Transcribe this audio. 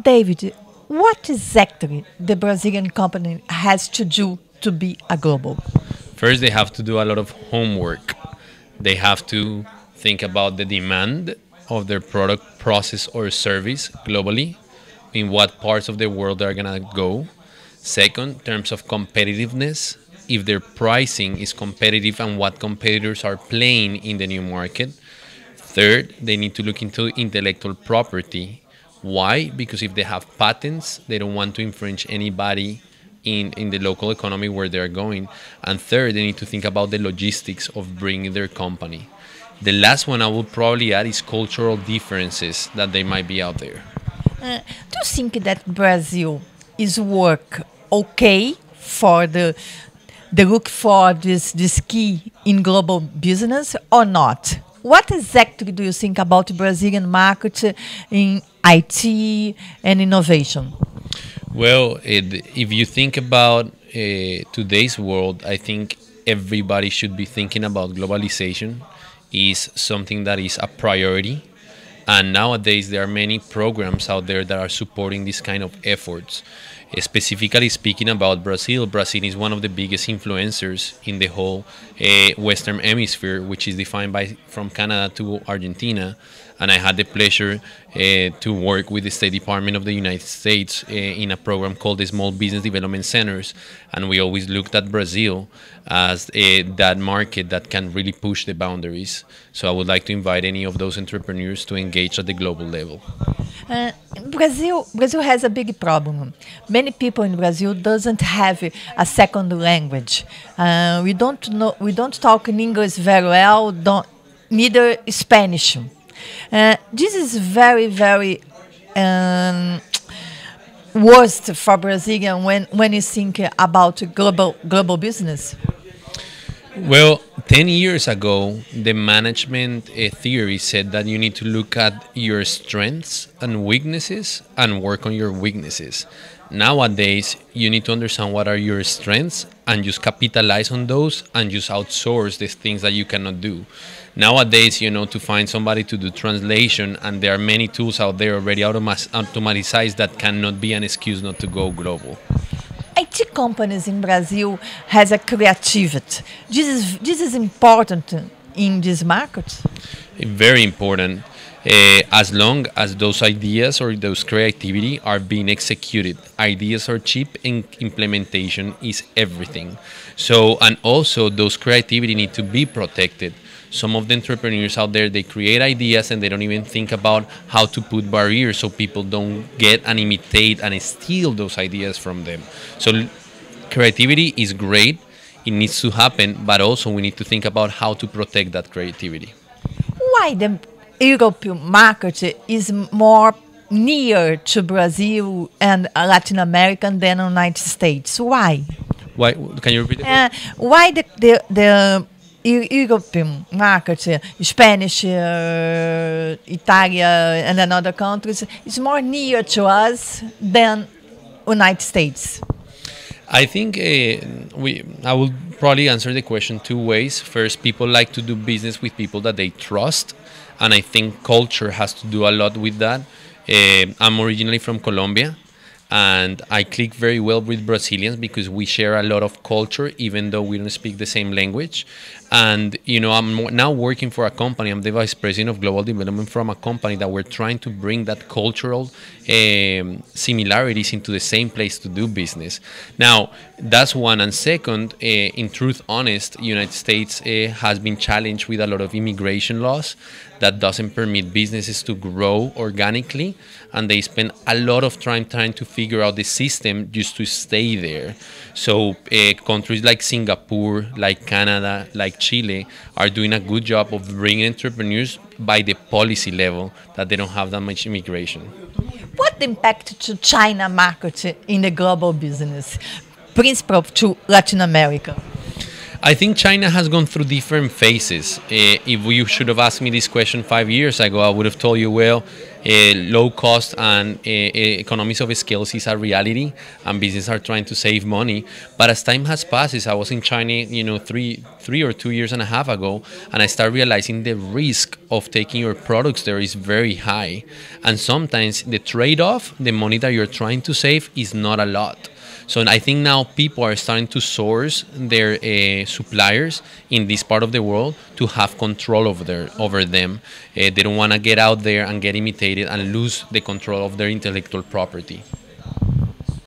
David, what exactly the Brazilian company has to do to be a global? First, they have to do a lot of homework. They have to think about the demand of their product, process, or service globally, in what parts of the world they're gonna go. Second, terms of competitiveness, if their pricing is competitive and what competitors are playing in the new market. Third, they need to look into intellectual property why? Because if they have patents, they don't want to infringe anybody in, in the local economy where they're going. And third, they need to think about the logistics of bringing their company. The last one I would probably add is cultural differences that they might be out there. Uh, do you think that Brazil is work okay for the the look for this this key in global business or not? What exactly do you think about the Brazilian market in IT and innovation? Well, it, if you think about uh, today's world, I think everybody should be thinking about globalization is something that is a priority and nowadays, there are many programs out there that are supporting these kind of efforts. Specifically speaking about Brazil, Brazil is one of the biggest influencers in the whole uh, Western Hemisphere, which is defined by from Canada to Argentina and I had the pleasure eh, to work with the State Department of the United States eh, in a program called the Small Business Development Centers, and we always looked at Brazil as eh, that market that can really push the boundaries. So I would like to invite any of those entrepreneurs to engage at the global level. Uh, Brazil, Brazil has a big problem. Many people in Brazil doesn't have a second language. Uh, we don't know, we don't talk in English very well. Don't neither Spanish. Uh, this is very, very um, worst for Brazilian when, when you think about global global business? Well, 10 years ago, the management uh, theory said that you need to look at your strengths and weaknesses and work on your weaknesses nowadays you need to understand what are your strengths and just capitalize on those and just outsource the things that you cannot do nowadays you know to find somebody to do translation and there are many tools out there already automatized that cannot be an excuse not to go global IT companies in Brazil has a creativity. This is this is important in this market. Very important uh, as long as those ideas or those creativity are being executed. Ideas are cheap and implementation is everything. So, and also those creativity need to be protected. Some of the entrepreneurs out there, they create ideas and they don't even think about how to put barriers so people don't get and imitate and steal those ideas from them. So creativity is great. It needs to happen, but also we need to think about how to protect that creativity why the European market is more near to Brazil and Latin America than United States. Why? Why? Can you repeat it? Uh, why the, the, the European market, Spanish, uh, Italy, and another countries is more near to us than United States. I think uh, we I will probably answer the question two ways. First, people like to do business with people that they trust, and I think culture has to do a lot with that. Uh, I'm originally from Colombia, and I click very well with Brazilians because we share a lot of culture, even though we don't speak the same language. And you know, I'm now working for a company. I'm the vice president of global development from a company that we're trying to bring that cultural um, similarities into the same place to do business. Now, that's one. And second, uh, in truth, honest, United States uh, has been challenged with a lot of immigration laws that doesn't permit businesses to grow organically, and they spend a lot of time trying to figure figure out the system just to stay there. So uh, countries like Singapore, like Canada, like Chile are doing a good job of bringing entrepreneurs by the policy level that they don't have that much immigration. What impact to China market in the global business, principal to Latin America? I think China has gone through different phases. Uh, if you should have asked me this question five years ago, I would have told you, well, uh, low cost and uh, economies of scales is a reality, and businesses are trying to save money. But as time has passed, I was in China, you know, three three or two years and a half ago, and I started realizing the risk of taking your products there is very high, and sometimes the trade-off, the money that you're trying to save, is not a lot. So I think now people are starting to source their uh, suppliers in this part of the world to have control over their over them. Uh, they don't want to get out there and get imitated and lose the control of their intellectual property.